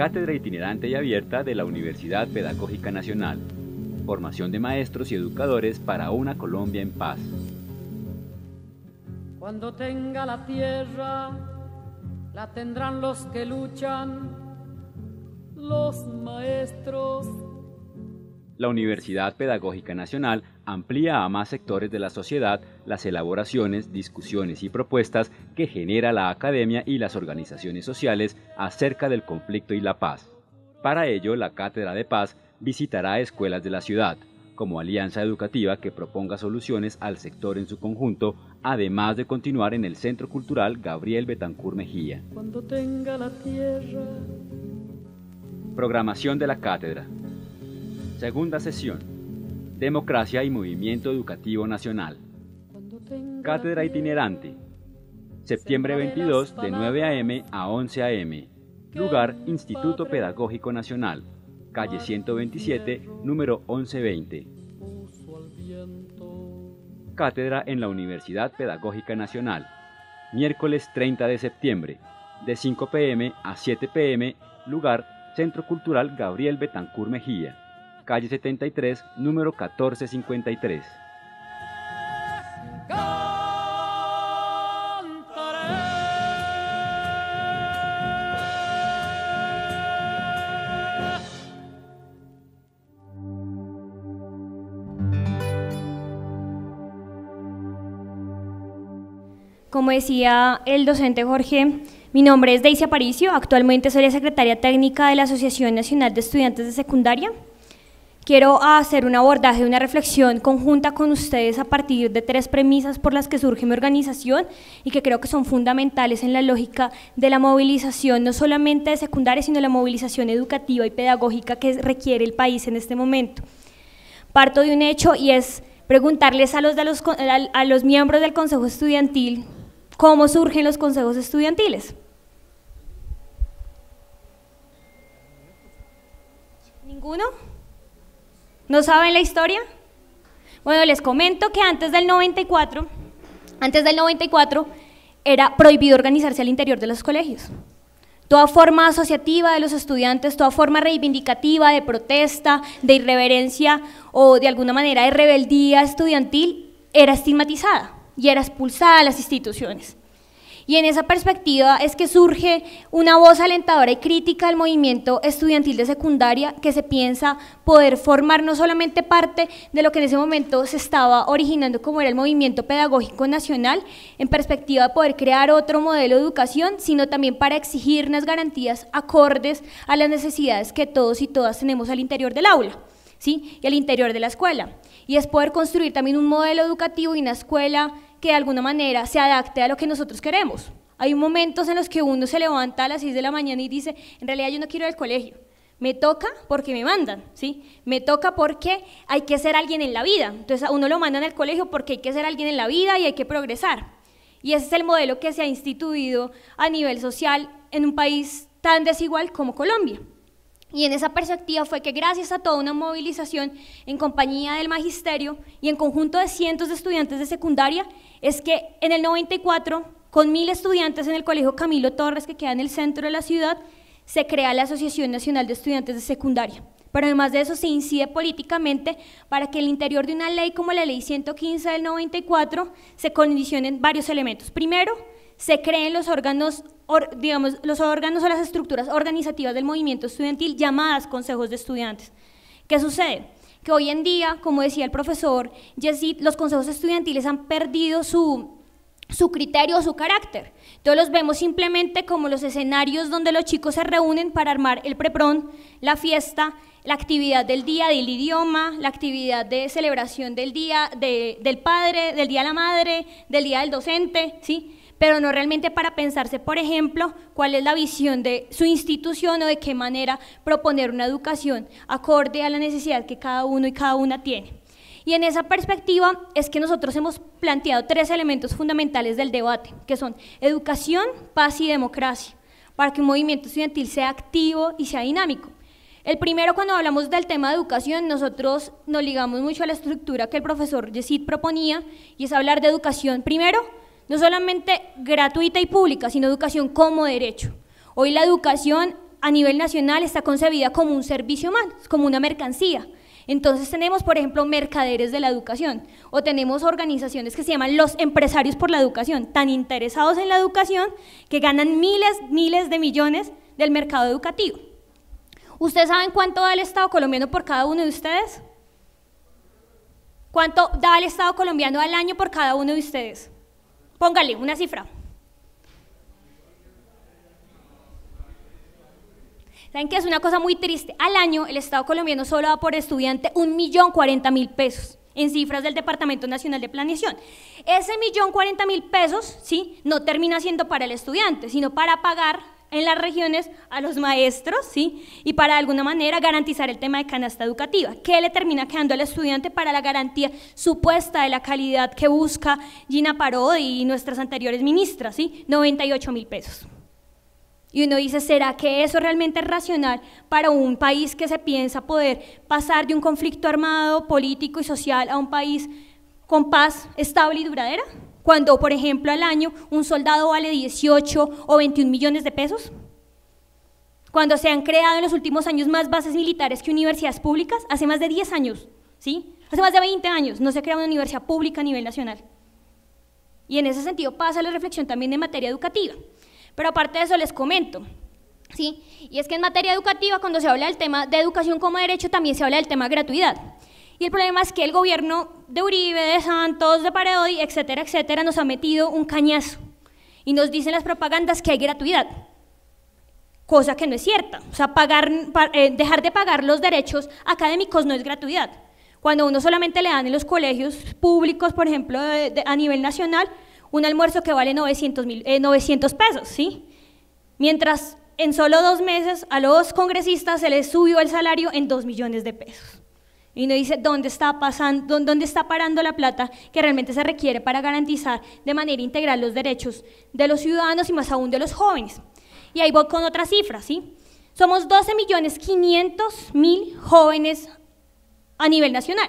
Cátedra Itinerante y Abierta de la Universidad Pedagógica Nacional. Formación de maestros y educadores para una Colombia en paz. Cuando tenga la tierra, la tendrán los que luchan, los maestros. La Universidad Pedagógica Nacional amplía a más sectores de la sociedad las elaboraciones, discusiones y propuestas que genera la academia y las organizaciones sociales acerca del conflicto y la paz. Para ello, la Cátedra de Paz visitará escuelas de la ciudad, como alianza educativa que proponga soluciones al sector en su conjunto, además de continuar en el Centro Cultural Gabriel Betancur Mejía. Programación de la cátedra. Segunda sesión. Democracia y Movimiento Educativo Nacional. Cátedra itinerante. Septiembre 22 de 9 a.m. a 11 a.m. Lugar Instituto Pedagógico Nacional. Calle 127, número 1120. Cátedra en la Universidad Pedagógica Nacional. Miércoles 30 de septiembre. De 5 p.m. a 7 p.m. Lugar Centro Cultural Gabriel Betancur Mejía calle 73, número 1453. Como decía el docente Jorge, mi nombre es Daisy Aparicio, actualmente soy la secretaria técnica de la Asociación Nacional de Estudiantes de Secundaria. Quiero hacer un abordaje, una reflexión conjunta con ustedes a partir de tres premisas por las que surge mi organización y que creo que son fundamentales en la lógica de la movilización, no solamente de secundaria, sino la movilización educativa y pedagógica que requiere el país en este momento. Parto de un hecho y es preguntarles a los, a los miembros del Consejo Estudiantil cómo surgen los consejos estudiantiles. ¿Ninguno? ¿No saben la historia? Bueno, les comento que antes del 94, antes del 94 era prohibido organizarse al interior de los colegios. Toda forma asociativa de los estudiantes, toda forma reivindicativa de protesta, de irreverencia o de alguna manera de rebeldía estudiantil era estigmatizada y era expulsada de las instituciones. Y en esa perspectiva es que surge una voz alentadora y crítica al movimiento estudiantil de secundaria que se piensa poder formar no solamente parte de lo que en ese momento se estaba originando como era el movimiento pedagógico nacional, en perspectiva de poder crear otro modelo de educación, sino también para exigir unas garantías acordes a las necesidades que todos y todas tenemos al interior del aula. ¿Sí? y al interior de la escuela. Y es poder construir también un modelo educativo y una escuela que de alguna manera se adapte a lo que nosotros queremos. Hay momentos en los que uno se levanta a las 6 de la mañana y dice, en realidad yo no quiero ir al colegio. Me toca porque me mandan, ¿sí? Me toca porque hay que ser alguien en la vida. Entonces a uno lo mandan al colegio porque hay que ser alguien en la vida y hay que progresar. Y ese es el modelo que se ha instituido a nivel social en un país tan desigual como Colombia. Y en esa perspectiva fue que gracias a toda una movilización en compañía del magisterio y en conjunto de cientos de estudiantes de secundaria, es que en el 94, con mil estudiantes en el Colegio Camilo Torres, que queda en el centro de la ciudad, se crea la Asociación Nacional de Estudiantes de Secundaria pero además de eso se incide políticamente para que el interior de una ley como la ley 115 del 94 se condicionen varios elementos. Primero, se creen los órganos, digamos, los órganos o las estructuras organizativas del movimiento estudiantil llamadas consejos de estudiantes. ¿Qué sucede? Que hoy en día, como decía el profesor Yesid, los consejos estudiantiles han perdido su, su criterio su carácter. todos los vemos simplemente como los escenarios donde los chicos se reúnen para armar el preprón, la fiesta, la actividad del día del idioma, la actividad de celebración del día del padre, del día de la madre, del día del docente, ¿sí? pero no realmente para pensarse, por ejemplo, cuál es la visión de su institución o de qué manera proponer una educación acorde a la necesidad que cada uno y cada una tiene. Y en esa perspectiva es que nosotros hemos planteado tres elementos fundamentales del debate, que son educación, paz y democracia, para que un movimiento estudiantil sea activo y sea dinámico. El primero, cuando hablamos del tema de educación, nosotros nos ligamos mucho a la estructura que el profesor Yesid proponía, y es hablar de educación, primero, no solamente gratuita y pública, sino educación como derecho. Hoy la educación a nivel nacional está concebida como un servicio más, como una mercancía. Entonces tenemos, por ejemplo, mercaderes de la educación o tenemos organizaciones que se llaman los empresarios por la educación, tan interesados en la educación que ganan miles, miles de millones del mercado educativo. ¿Ustedes saben cuánto da el Estado colombiano por cada uno de ustedes? ¿Cuánto da el Estado colombiano al año por cada uno de ustedes? Póngale una cifra. ¿Saben qué? es una cosa muy triste? Al año el Estado colombiano solo da por estudiante un millón cuarenta mil pesos en cifras del Departamento Nacional de Planeación. Ese millón cuarenta mil pesos, ¿sí? No termina siendo para el estudiante, sino para pagar en las regiones a los maestros, ¿sí? Y para de alguna manera garantizar el tema de canasta educativa. ¿Qué le termina quedando al estudiante para la garantía supuesta de la calidad que busca Gina Parodi y nuestras anteriores ministras, ¿sí? 98 mil pesos. Y uno dice, ¿será que eso realmente es racional para un país que se piensa poder pasar de un conflicto armado, político y social a un país con paz estable y duradera? Cuando, por ejemplo, al año un soldado vale 18 o 21 millones de pesos. Cuando se han creado en los últimos años más bases militares que universidades públicas, hace más de 10 años, ¿sí? Hace más de 20 años no se crea una universidad pública a nivel nacional. Y en ese sentido pasa la reflexión también en materia educativa. Pero aparte de eso les comento, ¿sí? Y es que en materia educativa, cuando se habla del tema de educación como derecho, también se habla del tema de gratuidad. Y el problema es que el gobierno de Uribe, de Santos, de Paredoy, etcétera, etcétera, nos ha metido un cañazo. Y nos dicen las propagandas que hay gratuidad, cosa que no es cierta. O sea, pagar, eh, dejar de pagar los derechos académicos no es gratuidad. Cuando uno solamente le dan en los colegios públicos, por ejemplo, a nivel nacional, un almuerzo que vale 900, eh, pesos, ¿sí? Mientras en solo dos meses a los congresistas se les subió el salario en 2 millones de pesos. Y nos dice dónde está, pasando, dónde está parando la plata que realmente se requiere para garantizar de manera integral los derechos de los ciudadanos y más aún de los jóvenes. Y ahí voy con otra cifra, ¿sí? Somos 12.500.000 jóvenes a nivel nacional.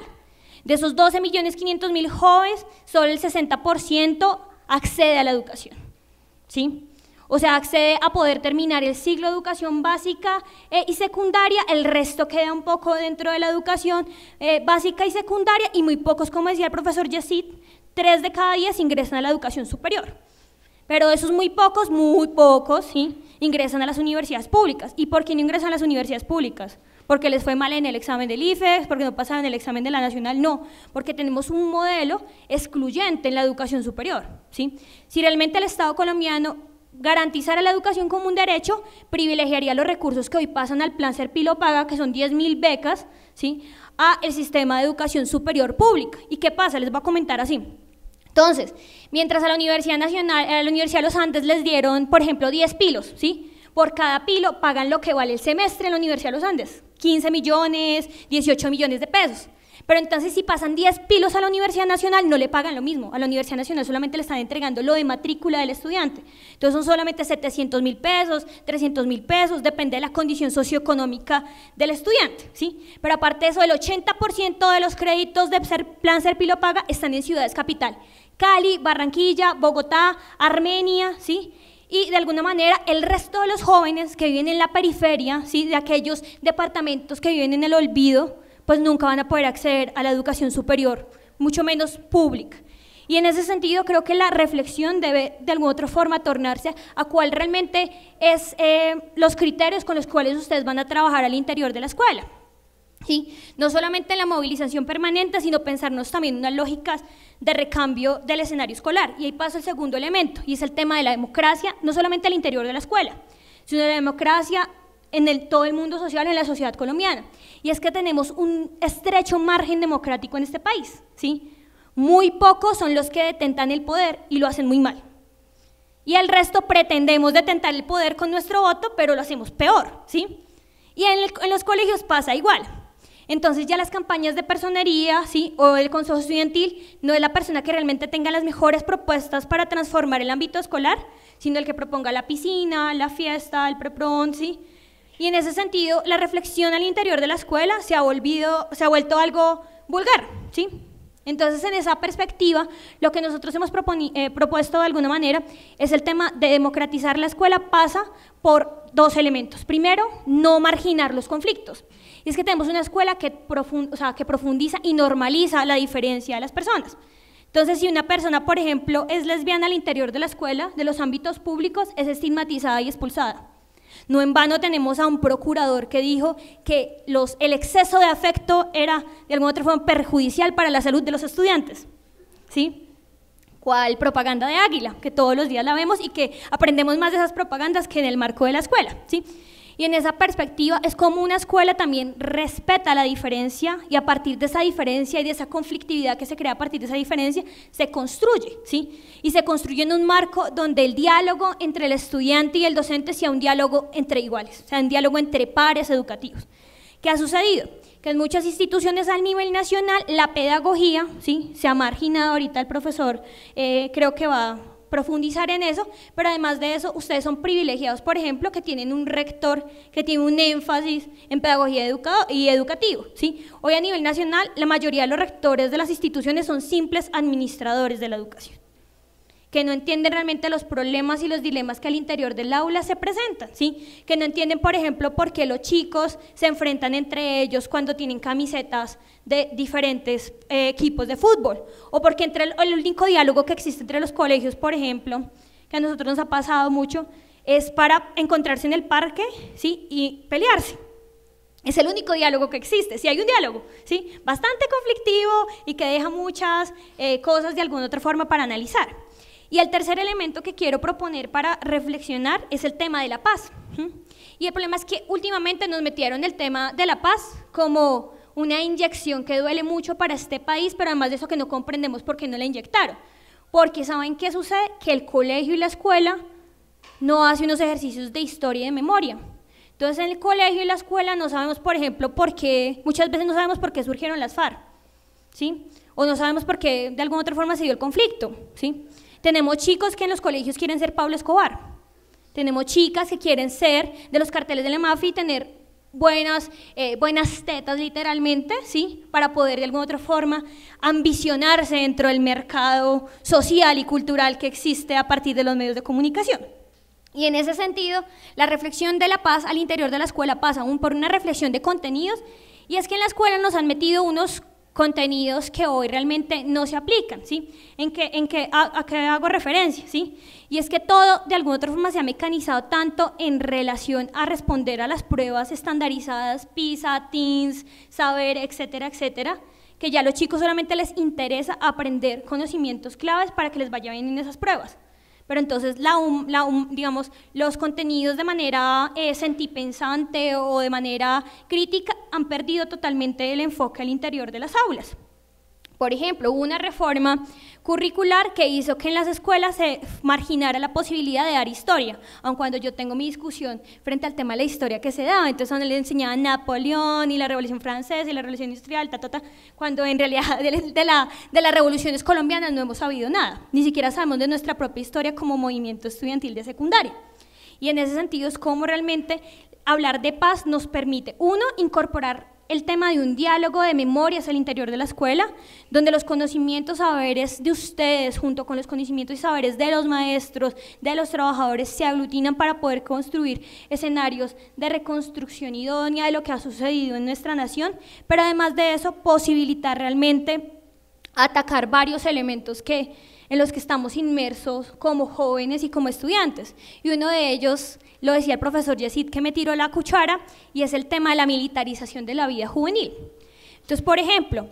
De esos 12.500.000 jóvenes, solo el 60% accede a la educación, ¿sí? O sea, accede a poder terminar el ciclo de educación básica eh, y secundaria, el resto queda un poco dentro de la educación eh, básica y secundaria y muy pocos, como decía el profesor Yacid, tres de cada diez ingresan a la educación superior. Pero esos muy pocos, muy pocos, ¿sí? ingresan a las universidades públicas. ¿Y por qué no ingresan a las universidades públicas? porque les fue mal en el examen del IFES, porque no pasaron el examen de la nacional, no, porque tenemos un modelo excluyente en la educación superior. ¿sí? Si realmente el Estado colombiano garantizar a la educación como un derecho privilegiaría los recursos que hoy pasan al plan Serpilo Paga, que son mil becas, ¿sí? a el sistema de educación superior pública. ¿Y qué pasa? Les voy a comentar así. Entonces, mientras a la Universidad Nacional, a la Universidad de los Andes les dieron, por ejemplo, 10 pilos, ¿sí? Por cada pilo pagan lo que vale el semestre en la Universidad de los Andes, 15 millones, 18 millones de pesos. Pero entonces si pasan 10 pilos a la Universidad Nacional, no le pagan lo mismo. A la Universidad Nacional solamente le están entregando lo de matrícula del estudiante. Entonces son solamente 700 mil pesos, 300 mil pesos, depende de la condición socioeconómica del estudiante. ¿sí? Pero aparte de eso, el 80% de los créditos de Plan Ser Pilo Paga están en ciudades capital. Cali, Barranquilla, Bogotá, Armenia, ¿sí? y de alguna manera el resto de los jóvenes que viven en la periferia, ¿sí? de aquellos departamentos que viven en el olvido, pues nunca van a poder acceder a la educación superior, mucho menos pública. Y en ese sentido creo que la reflexión debe de alguna otra forma tornarse a cuál realmente es eh, los criterios con los cuales ustedes van a trabajar al interior de la escuela. ¿Sí? No solamente en la movilización permanente, sino pensarnos también unas lógicas de recambio del escenario escolar. Y ahí pasa el segundo elemento, y es el tema de la democracia, no solamente al interior de la escuela, sino de la democracia en el, todo el mundo social, en la sociedad colombiana. Y es que tenemos un estrecho margen democrático en este país. ¿sí? Muy pocos son los que detentan el poder y lo hacen muy mal. Y el resto pretendemos detentar el poder con nuestro voto, pero lo hacemos peor. ¿sí? Y en, los colegios pasa igual. Entonces ya las campañas de personería ¿sí? o el consejo estudiantil no es la persona que realmente tenga las mejores propuestas para transformar el ámbito escolar, sino el que proponga la piscina, la fiesta, el preprón, ¿sí? Y en ese sentido, la reflexión al interior de la escuela se ha, se ha vuelto algo vulgar, ¿sí? Entonces, en esa perspectiva, lo que nosotros hemos eh, propuesto de alguna manera es el tema de democratizar la escuela pasa por dos elementos. Primero, no marginar los conflictos. Y es que tenemos una escuela que, que profundiza y normaliza la diferencia de las personas. Entonces, si una persona, por ejemplo, es lesbiana al interior de la escuela, de los ámbitos públicos, es estigmatizada y expulsada. No en vano tenemos a un procurador que dijo que el exceso de afecto era de alguna otra forma perjudicial para la salud de los estudiantes. ¿Sí? ¿Cuál propaganda de águila? Que todos los días la vemos y que aprendemos más de esas propagandas que en el marco de la escuela. ¿Sí? Y en esa perspectiva es como una escuela también respeta la diferencia y a partir de esa diferencia y de esa conflictividad que se crea a partir de esa diferencia, se construye, ¿sí? Y se construye en un marco donde el diálogo entre el estudiante y el docente sea un diálogo entre iguales, sea, un diálogo entre pares educativos. ¿Qué ha sucedido? Que en muchas instituciones al nivel nacional la pedagogía, ¿sí? Se ha marginado ahorita el profesor, eh, creo que va profundizar en eso, pero además de eso, ustedes son privilegiados, por ejemplo, que tienen un rector que tiene un énfasis en pedagogía educado y educativo. ¿sí? Hoy a nivel nacional, la mayoría de los rectores de las instituciones son simples administradores de la educación que no entienden realmente los problemas y los dilemas que al interior del aula se presentan, ¿sí? que no entienden, por ejemplo, por qué los chicos se enfrentan entre ellos cuando tienen camisetas de diferentes eh, equipos de fútbol, o porque entre el, único diálogo que existe entre los colegios, por ejemplo, que a nosotros nos ha pasado mucho, es para encontrarse en el parque ¿sí? y pelearse. Es el único diálogo que existe, si hay un diálogo, ¿sí? bastante conflictivo y que deja muchas eh, cosas de alguna otra forma para analizar. Y el tercer elemento que quiero proponer para reflexionar es el tema de la paz. Y el problema es que últimamente nos metieron el tema de la paz como una inyección que duele mucho para este país, pero además de eso que no comprendemos por qué no la inyectaron. Porque ¿saben qué sucede? Que el colegio y la escuela no hacen unos ejercicios de historia y de memoria. Entonces en el colegio y la escuela no sabemos, por ejemplo, por qué, muchas veces no sabemos por qué surgieron las FARC, ¿sí? O no sabemos por qué de alguna otra forma se dio el conflicto, ¿sí? Tenemos chicos que en los colegios quieren ser Pablo Escobar. Tenemos chicas que quieren ser de los carteles de la mafia y tener buenas, eh, buenas tetas literalmente, ¿sí? Para poder de alguna u otra forma ambicionarse dentro del mercado social y cultural que existe a partir de los medios de comunicación. Y en ese sentido, la reflexión de la paz al interior de la escuela pasa aún por una reflexión de contenidos, y es que en la escuela nos han metido unos contenidos que hoy realmente no se aplican, ¿sí? ¿En que, en que, a, qué hago referencia, ¿sí? Y es que todo de alguna otra forma se ha mecanizado tanto en relación a responder a las pruebas estandarizadas, PISA, TINS, saber, etcétera, etcétera, que ya a los chicos solamente les interesa aprender conocimientos claves para que les vaya bien en esas pruebas pero entonces los contenidos de manera eh, sentipensante o de manera crítica han perdido totalmente el enfoque al interior de las aulas. Por ejemplo, hubo una reforma curricular que hizo que en las escuelas se marginara la posibilidad de dar historia, aun cuando yo tengo mi discusión frente al tema de la historia que se daba, entonces donde le enseñaban Napoleón y la Revolución Francesa y la Revolución Industrial, ta, ta, ta, cuando en realidad de, la, de las revoluciones colombianas no hemos sabido nada, ni siquiera sabemos de nuestra propia historia como movimiento estudiantil de secundaria. Y en ese sentido es como realmente hablar de paz nos permite, uno, incorporar el tema de un diálogo de memorias al interior de la escuela, donde los conocimientos, saberes de ustedes, junto con los conocimientos y saberes de los maestros, de los trabajadores, se aglutinan para poder construir escenarios de reconstrucción idónea de lo que ha sucedido en nuestra nación, pero además de eso, posibilitar realmente atacar varios elementos que en los que estamos inmersos como jóvenes y como estudiantes. Y uno de ellos lo decía el profesor Yesid que me tiró la cuchara, y es el tema de la militarización de la vida juvenil. Entonces, por ejemplo,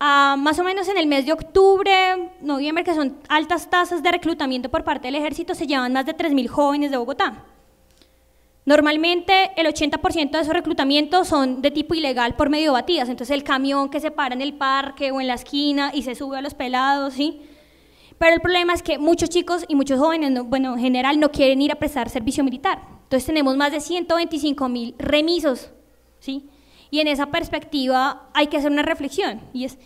ah, más o menos en el mes de octubre, noviembre, que son altas tasas de reclutamiento por parte del ejército, se llevan más de 3.000 jóvenes de Bogotá. Normalmente el 80% de esos reclutamientos son de tipo ilegal por medio de batidas, entonces el camión que se para en el parque o en la esquina y se sube a los pelados, ¿sí? Pero el problema es que muchos chicos y muchos jóvenes, bueno, en general, no quieren ir a prestar servicio militar. Entonces tenemos más de 125 mil remisos, ¿sí? Y en esa perspectiva hay que hacer una reflexión, y es,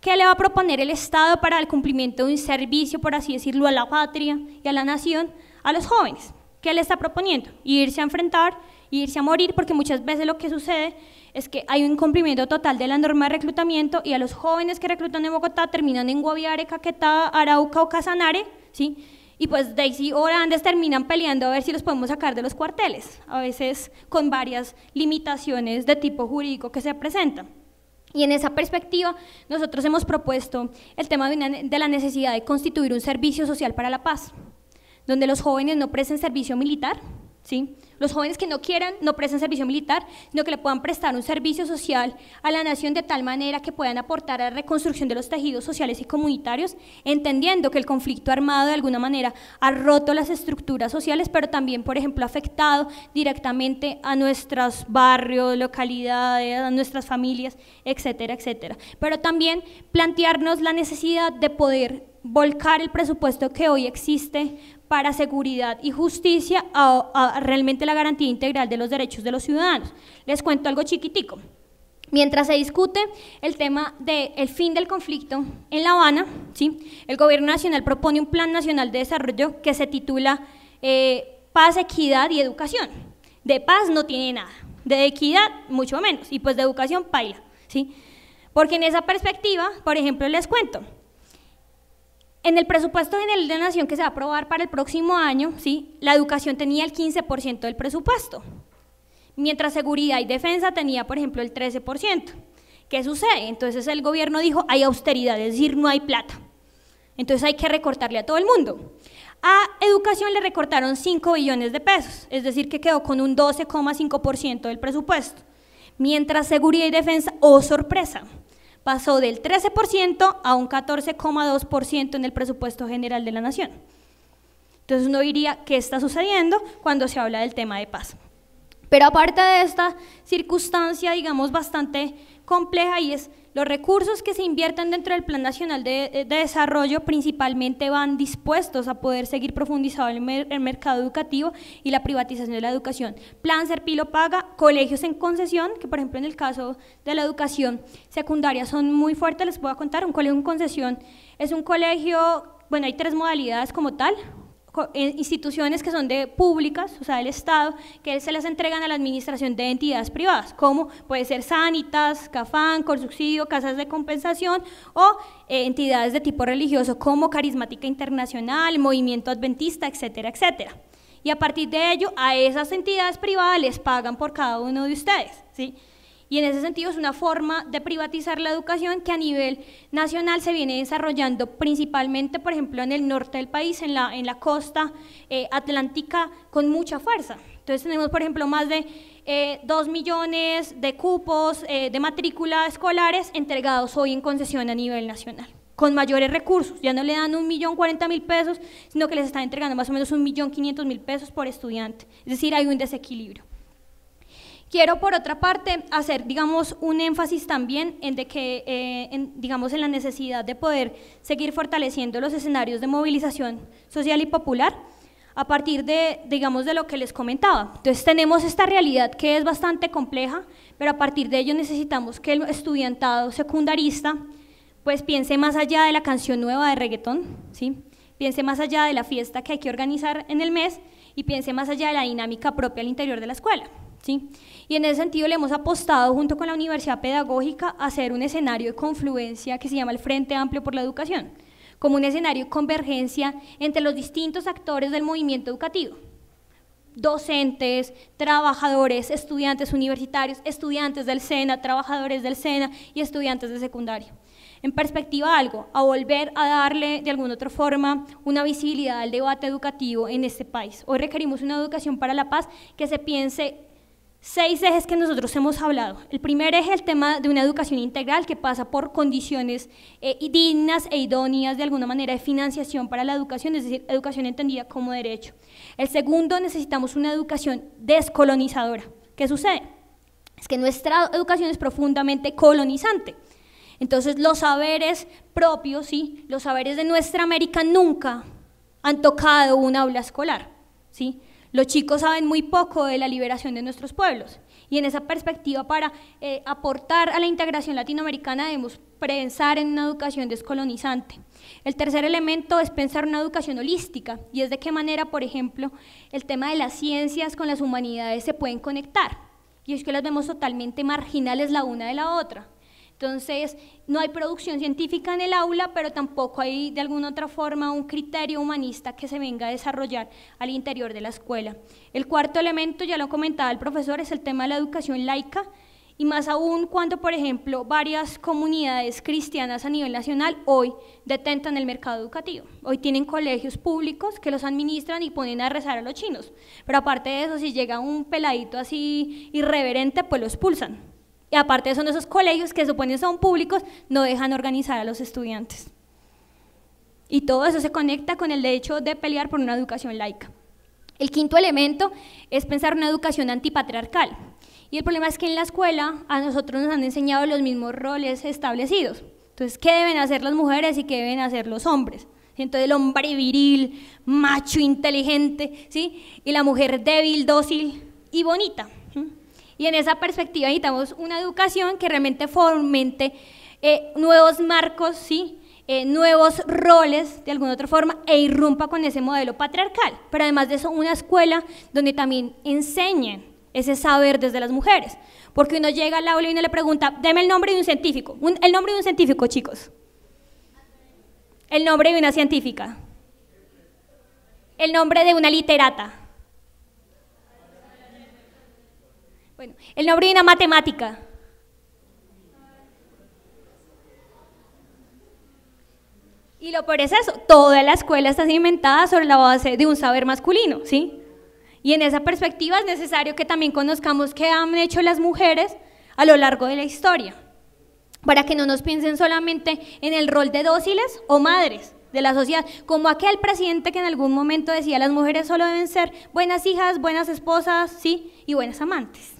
¿qué le va a proponer el Estado para el cumplimiento de un servicio, por así decirlo, a la patria y a la nación, a los jóvenes? ¿Qué le está proponiendo? Irse a enfrentar y irse a morir, porque muchas veces lo que sucede es que hay un incumplimiento total de la norma de reclutamiento y a los jóvenes que reclutan en Bogotá terminan en Guaviare, Caquetá, Arauca o Casanare, ¿sí? Y pues Daisy o Andes terminan peleando a ver si los podemos sacar de los cuarteles, a veces con varias limitaciones de tipo jurídico que se presentan. Y en esa perspectiva, nosotros hemos propuesto el tema de, de, la necesidad de constituir un servicio social para la paz, donde los jóvenes no presten servicio militar, los jóvenes que no quieran, no presten servicio militar, sino que le puedan prestar un servicio social a la nación de tal manera que puedan aportar a la reconstrucción de los tejidos sociales y comunitarios, entendiendo que el conflicto armado de alguna manera ha roto las estructuras sociales, pero también, por ejemplo, ha afectado directamente a nuestros barrios, localidades, a nuestras familias, etcétera, etcétera. Pero también plantearnos la necesidad de poder volcar el presupuesto que hoy existe para seguridad y justicia a, realmente la garantía integral de los derechos de los ciudadanos. Les cuento algo chiquitico. Mientras se discute el tema del fin del conflicto en La Habana, ¿sí? el Gobierno Nacional propone un Plan Nacional de Desarrollo que se titula eh, Paz, Equidad y Educación. De paz no tiene nada, de equidad mucho menos, y pues de educación paila. ¿sí? Porque en esa perspectiva, por ejemplo, les cuento, en el presupuesto general de Nación que se va a aprobar para el próximo año, ¿sí? la educación tenía el 15% del presupuesto, mientras seguridad y defensa tenía, por ejemplo, el 13%. ¿Qué sucede? Entonces el gobierno dijo, hay austeridad, es decir, no hay plata. Entonces hay que recortarle a todo el mundo. A educación le recortaron 5 billones de pesos, es decir, que quedó con un 12,5% del presupuesto. Mientras seguridad y defensa, oh sorpresa, pasó del 13% a un 14,2% en el presupuesto general de la nación. Entonces uno diría, ¿qué está sucediendo cuando se habla del tema de paz? Pero aparte de esta circunstancia, digamos, bastante compleja y es los recursos que se invierten dentro del Plan Nacional de, eh, Desarrollo principalmente van dispuestos a poder seguir profundizando en el, mercado educativo y la privatización de la educación. Plan Serpilo paga, colegios en concesión, que por ejemplo en el caso de la educación secundaria son muy fuertes, les puedo contar, un colegio en concesión es un colegio, bueno, hay tres modalidades como tal, instituciones que son de públicas, o sea, del Estado, que se las entregan a la administración de entidades privadas, como puede ser Sanitas, Cafán, Corsubsidio, Casas de Compensación o eh, entidades de tipo religioso como Carismática Internacional, Movimiento Adventista, etcétera, etcétera. Y a partir de ello, a esas entidades privadas les pagan por cada uno de ustedes, ¿sí? Y en ese sentido es una forma de privatizar la educación que a nivel nacional se viene desarrollando principalmente, por ejemplo, en el norte del país, en la, en la costa eh, atlántica, con mucha fuerza. Entonces tenemos, por ejemplo, más de eh, 2 millones de cupos eh, de matrícula escolares entregados hoy en concesión a nivel nacional con mayores recursos. Ya no le dan un millón cuarenta mil pesos, sino que les están entregando más o menos un millón quinientos mil pesos por estudiante. Es decir, hay un desequilibrio. Quiero, por otra parte, hacer, digamos, un énfasis también en, de que, eh, digamos, en la necesidad de poder seguir fortaleciendo los escenarios de movilización social y popular a partir de, digamos, de lo que les comentaba. Entonces tenemos esta realidad que es bastante compleja, pero a partir de ello necesitamos que el estudiantado secundarista pues piense más allá de la canción nueva de reggaetón, ¿sí? piense más allá de la fiesta que hay que organizar en el mes y piense más allá de la dinámica propia al interior de la escuela. Y en ese sentido le hemos apostado junto con la Universidad Pedagógica a hacer un escenario de confluencia que se llama el Frente Amplio por la Educación, como un escenario de convergencia entre los distintos actores del movimiento educativo docentes, trabajadores, estudiantes universitarios, estudiantes del SENA, trabajadores del SENA y estudiantes de secundario. En perspectiva algo, a volver a darle de alguna otra forma una visibilidad al debate educativo en este país. Hoy requerimos una educación para la paz que se piense seis ejes que nosotros hemos hablado. El primer eje es el tema de una educación integral que pasa por condiciones eh, dignas e idóneas de alguna manera de financiación para la educación, es decir, educación entendida como derecho. El segundo, necesitamos una educación descolonizadora. ¿Qué sucede? Es que nuestra educación es profundamente colonizante. Entonces los saberes propios, ¿sí? los saberes de nuestra América nunca han tocado un aula escolar. ¿sí? Los chicos saben muy poco de la liberación de nuestros pueblos y en esa perspectiva para eh, aportar a la integración latinoamericana debemos pensar en una educación descolonizante. El tercer elemento es pensar una educación holística y es de qué manera, por ejemplo, el tema de las ciencias con las humanidades se pueden conectar y es que las vemos totalmente marginales la una de la otra. Entonces, no hay producción científica en el aula, pero tampoco hay de alguna otra forma un criterio humanista que se venga a desarrollar al interior de la escuela. El cuarto elemento, ya lo comentaba el profesor, es el tema de la educación laica, y más aún cuando, por ejemplo, varias comunidades cristianas a nivel nacional hoy detentan el mercado educativo. Hoy tienen colegios públicos que los administran y ponen a rezar a los chinos. Pero aparte de eso, si llega un peladito así irreverente, pues lo expulsan y aparte son esos colegios que suponen son públicos, no dejan organizar a los estudiantes. Y todo eso se conecta con el derecho de pelear por una educación laica. El quinto elemento es pensar una educación antipatriarcal. Y el problema es que en la escuela a nosotros nos han enseñado los mismos roles establecidos. Entonces, ¿qué deben hacer las mujeres y qué deben hacer los hombres? Entonces, el hombre viril, macho, inteligente, ¿sí? Y la mujer débil, dócil y bonita. Y en esa perspectiva necesitamos una educación que realmente fomente eh, nuevos marcos, ¿sí? Eh, nuevos roles de alguna otra forma e irrumpa con ese modelo patriarcal. Pero además de eso, una escuela donde también enseñen ese saber desde las mujeres. Porque uno llega al aula y uno le pregunta, deme el nombre de un científico. el nombre de un científico, chicos. El nombre de una científica. El nombre de una literata. el nombre de una matemática. Y lo peor es eso, toda la escuela está cimentada sobre la base de un saber masculino, ¿sí? Y en esa perspectiva es necesario que también conozcamos qué han hecho las mujeres a lo largo de la historia, para que no nos piensen solamente en el rol de dóciles o madres de la sociedad, como aquel presidente que en algún momento decía las mujeres solo deben ser buenas hijas, buenas esposas, sí, y buenas amantes.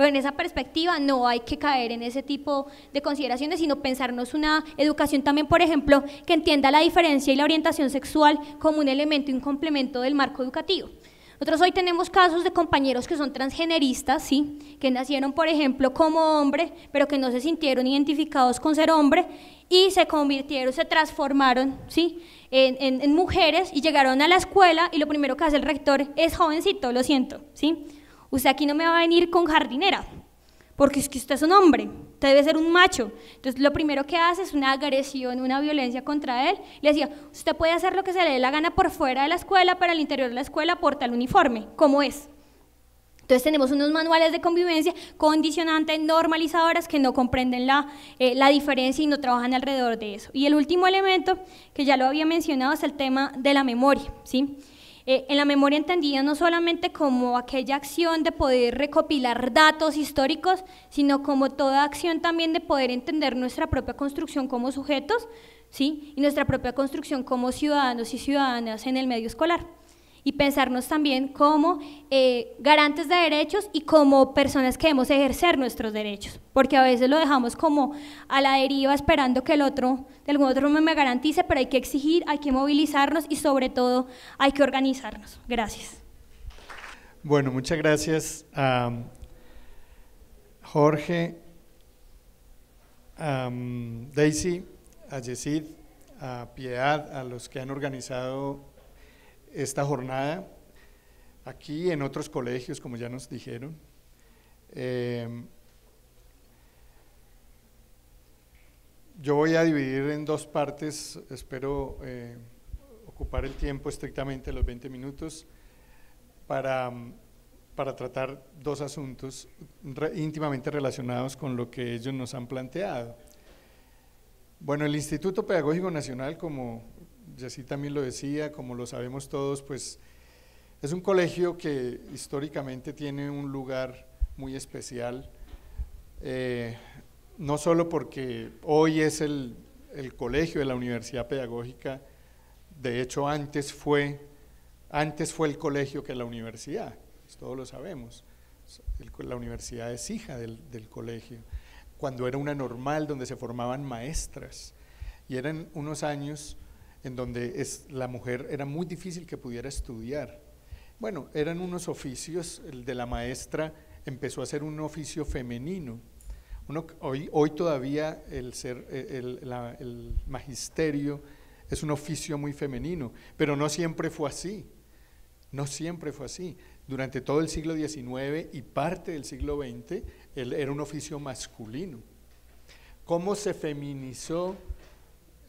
Pero en esa perspectiva no hay que caer en ese tipo de consideraciones, sino pensarnos una educación también, por ejemplo, que entienda la diferencia y la orientación sexual como un elemento y un complemento del marco educativo. Nosotros hoy tenemos casos de compañeros que son transgeneristas, ¿sí? que nacieron, por ejemplo, como hombre, pero que no se sintieron identificados con ser hombre y se convirtieron, se transformaron ¿sí? en, en mujeres y llegaron a la escuela y lo primero que hace el rector es jovencito, lo siento. ¿sí? Usted aquí no me va a venir con jardinera, porque es que usted es un hombre, usted debe ser un macho. Entonces lo primero que hace es una agresión, una violencia contra él. Le decía, usted puede hacer lo que se le dé la gana por fuera de la escuela, pero al interior de la escuela porta el uniforme, como es. Entonces tenemos unos manuales de convivencia condicionantes, normalizadoras, que no comprenden la, eh, la, diferencia y no trabajan alrededor de eso. Y el último elemento, que ya lo había mencionado, es el tema de la memoria. ¿sí? Eh, en la memoria entendida no solamente como aquella acción de poder recopilar datos históricos, sino como toda acción también de poder entender nuestra propia construcción como sujetos, ¿sí? Y nuestra propia construcción como ciudadanos y ciudadanas en el medio escolar y pensarnos también como eh, garantes de derechos y como personas que debemos ejercer nuestros derechos, porque a veces lo dejamos como a la deriva esperando que el otro, de algún otro me garantice, pero hay que exigir, hay que movilizarnos y sobre todo hay que organizarnos. Gracias. Bueno, muchas gracias a Jorge, a mm, Daisy, a Yesid, a Piedad, a los que han organizado esta jornada aquí en otros colegios, como ya nos dijeron. Em, yo voy a dividir en dos partes, espero eh, ocupar el tiempo estrictamente los 20 minutos para, tratar dos asuntos íntimamente relacionados con lo que ellos nos han planteado. Bueno, el Instituto Pedagógico Nacional, como así también lo decía, como lo sabemos todos, pues es un colegio que históricamente tiene un lugar muy especial, eh, no solo porque hoy es el, colegio de la Universidad Pedagógica, de hecho antes fue, antes fue el colegio que la universidad, pues, todos lo sabemos, la universidad es hija del, del colegio, cuando era una normal donde se formaban maestras y eran unos años en donde es, la mujer era muy difícil que pudiera estudiar. Bueno, eran unos oficios, el de la maestra empezó a ser un oficio femenino. hoy, todavía el, ser, eh, el, magisterio es un oficio muy femenino, pero no siempre fue así. No siempre fue así. Durante todo el siglo XIX y parte del siglo XX era un oficio masculino. ¿Cómo se feminizó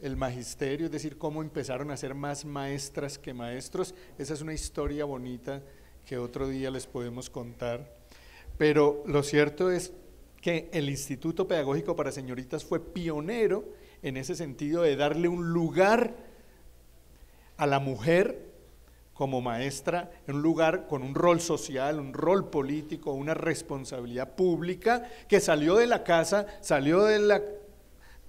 el magisterio, es decir, cómo empezaron a ser más maestras que maestros. Esa es una historia bonita que otro día les podemos contar. Pero lo cierto es que el Instituto Pedagógico para Señoritas fue pionero en ese sentido de darle un lugar a la mujer como maestra, en un lugar con un rol social, un rol político, una responsabilidad pública, que salió de la casa, salió de la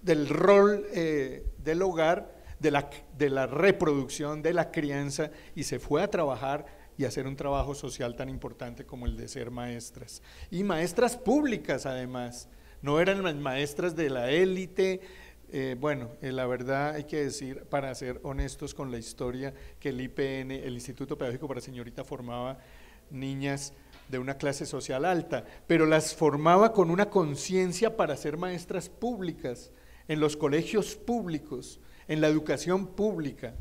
del rol eh, del hogar, de la, de la reproducción, de la crianza, y se fue a trabajar y hacer un trabajo social tan importante como el de ser maestras. Y maestras públicas además, no eran las maestras de la élite. Eh, bueno, eh, la verdad hay que decir, para ser honestos con la historia, que el IPN, el Instituto Pedagógico para Señorita, formaba niñas de una clase social alta, pero las formaba con una conciencia para ser maestras públicas en los colegios públicos, en la educación pública.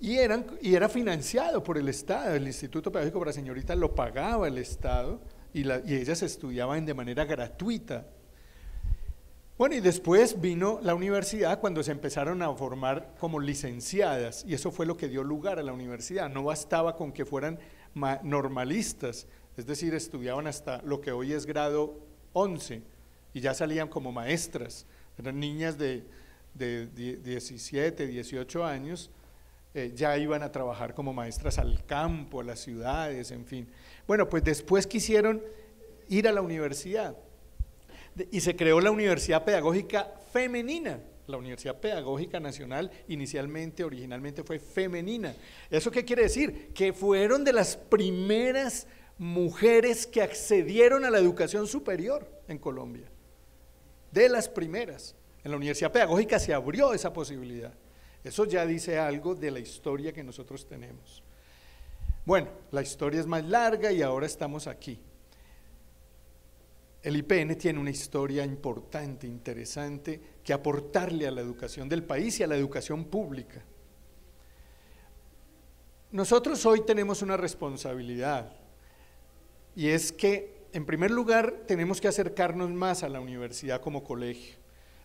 Y, eran, y era financiado por el Estado, el Instituto Pedagógico para Señoritas lo pagaba el Estado y, y ellas estudiaban de manera gratuita. Bueno, y después vino la universidad cuando se empezaron a formar como licenciadas y eso fue lo que dio lugar a la universidad. No bastaba con que fueran normalistas, es decir, estudiaban hasta lo que hoy es grado 11 y ya salían como maestras eran niñas de, 17, 18 años, eh, ya iban a trabajar como maestras al campo, a las ciudades, en fin. Bueno, pues después quisieron ir a la universidad y se creó la Universidad Pedagógica Femenina. La Universidad Pedagógica Nacional inicialmente, originalmente fue femenina. ¿Eso qué quiere decir? Que fueron de las primeras mujeres que accedieron a la educación superior en Colombia de las primeras. En la Universidad Pedagógica se abrió esa posibilidad. Eso ya dice algo de la historia que nosotros tenemos. Bueno, la historia es más larga y ahora estamos aquí. El IPN tiene una historia importante, interesante, que aportarle a la educación del país y a la educación pública. Nosotros hoy tenemos una responsabilidad y es que en primer lugar, tenemos que acercarnos más a la universidad como colegio.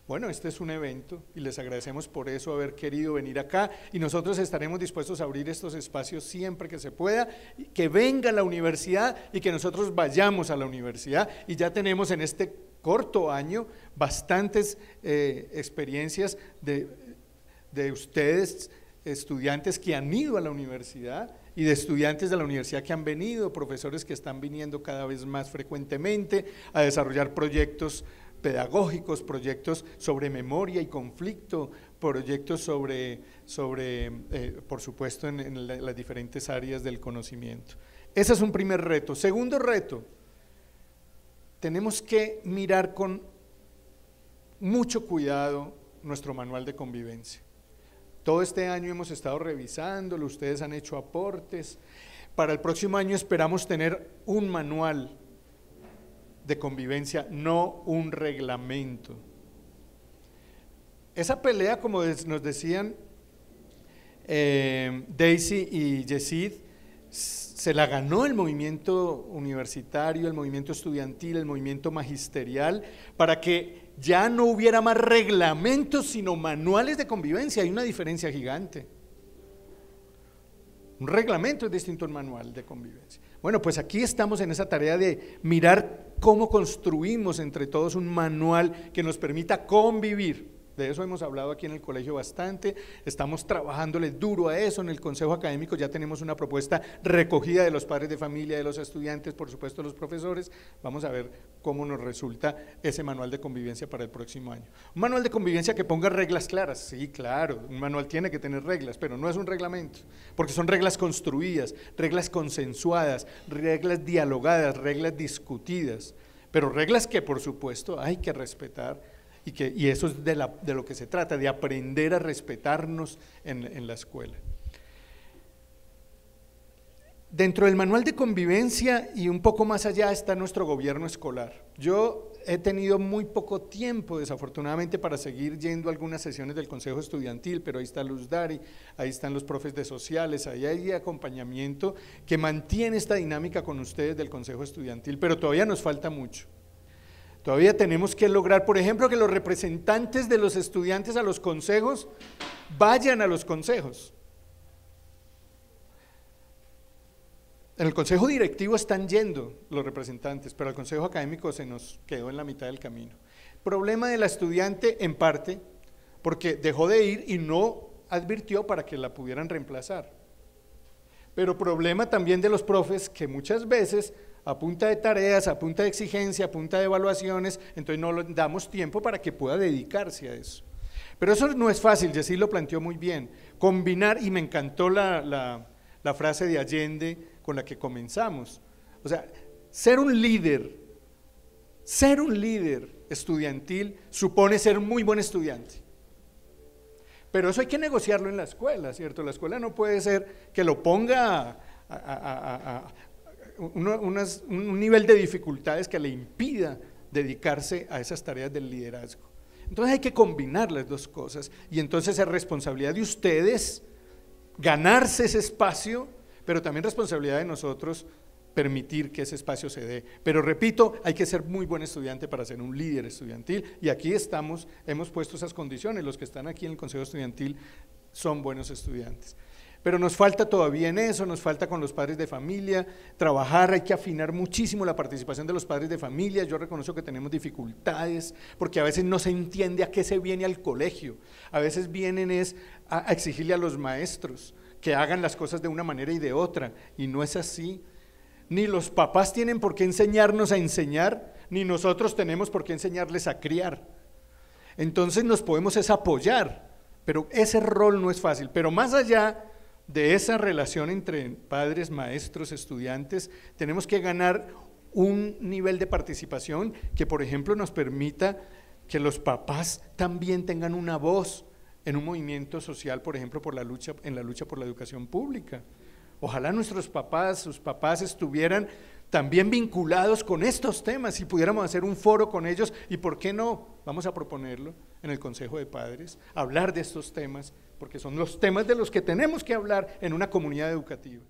Bueno, este es un evento y les agradecemos por eso haber querido venir acá y nosotros estaremos dispuestos a abrir estos espacios siempre que se pueda, que venga la universidad y que nosotros vayamos a la universidad y ya tenemos en este corto año bastantes eh, experiencias de ustedes, estudiantes que han ido a la universidad y de estudiantes de la universidad que han venido, profesores que están viniendo cada vez más frecuentemente a desarrollar proyectos pedagógicos, proyectos sobre memoria y conflicto, proyectos sobre, sobre eh, por supuesto, en, las diferentes áreas del conocimiento. Ese es un primer reto. Segundo reto, tenemos que mirar con mucho cuidado nuestro manual de convivencia. Todo este año hemos estado revisándolo, ustedes han hecho aportes. Para el próximo año esperamos tener un manual de convivencia, no un reglamento. Esa pelea, como nos decían eh, Daisy y Yesid, se la ganó el movimiento universitario, el movimiento estudiantil, el movimiento magisterial, para que ya no hubiera más reglamentos, sino manuales de convivencia. Hay una diferencia gigante. Un reglamento es distinto un manual de convivencia. Bueno, pues aquí estamos en esa tarea de mirar cómo construimos entre todos un manual que nos permita convivir. De eso hemos hablado aquí en el colegio bastante. Estamos trabajándole duro a eso. En el Consejo Académico ya tenemos una propuesta recogida de los padres de familia, de los estudiantes, por supuesto, los profesores. Vamos a ver cómo nos resulta ese manual de convivencia para el próximo año. Un manual de convivencia que ponga reglas claras. Sí, claro, un manual tiene que tener reglas, pero no es un reglamento, porque son reglas construidas, reglas consensuadas, reglas dialogadas, reglas discutidas, pero reglas que por supuesto hay que respetar y, que, y eso es de, lo que se trata, de aprender a respetarnos en, en la escuela. Dentro del manual de convivencia y un poco más allá está nuestro gobierno escolar. Yo he tenido muy poco tiempo, desafortunadamente, para seguir yendo a algunas sesiones del Consejo Estudiantil, pero ahí está Luz Dari, ahí están los profes de sociales, ahí hay acompañamiento que mantiene esta dinámica con ustedes del Consejo Estudiantil, pero todavía nos falta mucho. Todavía tenemos que lograr, por ejemplo, que los representantes de los estudiantes a los consejos vayan a los consejos. En el consejo directivo están yendo los representantes, pero el consejo académico se nos quedó en la mitad del camino. Problema de la estudiante en parte, porque dejó de ir y no advirtió para que la pudieran reemplazar. Pero problema también de los profes que muchas veces a punta de tareas, a punta de exigencia, a punta de evaluaciones, entonces no le damos tiempo para que pueda dedicarse a eso. Pero eso no es fácil, así lo planteó muy bien. Combinar, y me encantó la, frase de Allende con la que comenzamos. O sea, ser un líder, ser un líder estudiantil supone ser muy buen estudiante. Pero eso hay que negociarlo en la escuela, ¿cierto? La escuela no puede ser que lo ponga a, un nivel de dificultades que le impida dedicarse a esas tareas del liderazgo. Entonces hay que combinar las dos cosas y entonces es responsabilidad de ustedes ganarse ese espacio, pero también responsabilidad de nosotros permitir que ese espacio se dé. Pero repito, hay que ser muy buen estudiante para ser un líder estudiantil y aquí estamos, hemos puesto esas condiciones. Los que están aquí en el Consejo Estudiantil son buenos estudiantes. Pero nos falta todavía en eso, nos falta con los padres de familia trabajar, hay que afinar muchísimo la participación de los padres de familia. Yo reconozco que tenemos dificultades porque a veces no se entiende a qué se viene al colegio. A veces vienen es a, exigirle a los maestros que hagan las cosas de una manera y de otra y no es así. Ni los papás tienen por qué enseñarnos a enseñar, ni nosotros tenemos por qué enseñarles a criar. Entonces nos podemos es apoyar, pero ese rol no es fácil. Pero más allá de esa relación entre padres, maestros, estudiantes, tenemos que ganar un nivel de participación que, por ejemplo, nos permita que los papás también tengan una voz en un movimiento social, por ejemplo, por la lucha, en la lucha por la educación pública. Ojalá nuestros papás, sus papás estuvieran también vinculados con estos temas y pudiéramos hacer un foro con ellos y, ¿por qué no? Vamos a proponerlo en el Consejo de Padres, hablar de estos temas porque son los temas de los que tenemos que hablar en una comunidad educativa.